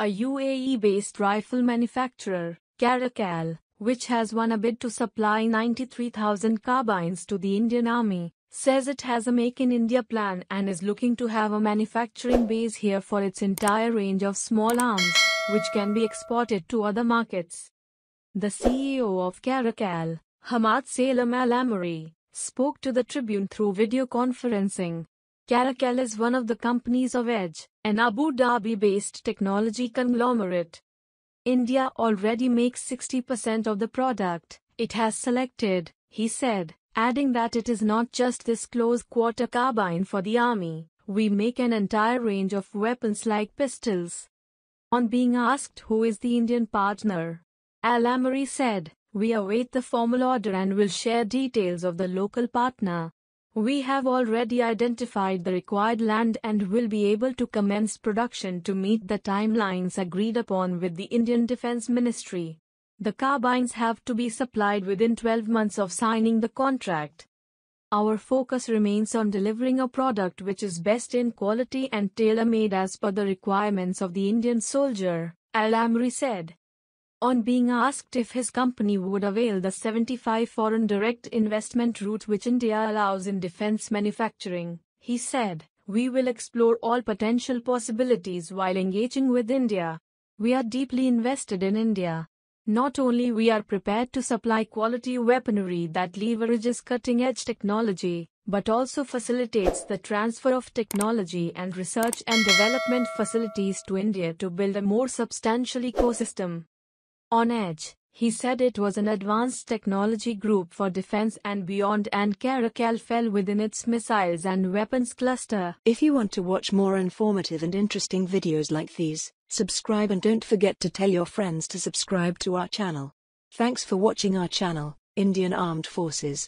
a UAE-based rifle manufacturer, Caracal, which has won a bid to supply 93,000 carbines to the Indian Army, says it has a Make in India plan and is looking to have a manufacturing base here for its entire range of small arms, which can be exported to other markets. The CEO of Caracal, Hamad Salem Al Amari, spoke to the Tribune through video conferencing, Caracal is one of the companies of Edge, an Abu Dhabi-based technology conglomerate. India already makes 60% of the product it has selected, he said, adding that it is not just this close-quarter carbine for the army, we make an entire range of weapons like pistols. On being asked who is the Indian partner, Al Amari said, we await the formal order and will share details of the local partner. We have already identified the required land and will be able to commence production to meet the timelines agreed upon with the Indian Defense Ministry. The carbines have to be supplied within 12 months of signing the contract. Our focus remains on delivering a product which is best in quality and tailor-made as per the requirements of the Indian soldier, Al Amri said. On being asked if his company would avail the 75 foreign direct investment route which India allows in defense manufacturing, he said, We will explore all potential possibilities while engaging with India. We are deeply invested in India. Not only we are prepared to supply quality weaponry that leverages cutting-edge technology, but also facilitates the transfer of technology and research and development facilities to India to build a more substantial ecosystem. On edge, he said it was an advanced technology group for defense and beyond and Caracal fell within its missiles and weapons cluster. If you want to watch more informative and interesting videos like these, subscribe and don't forget to tell your friends to subscribe to our channel. Thanks for watching our channel, Indian Armed Forces.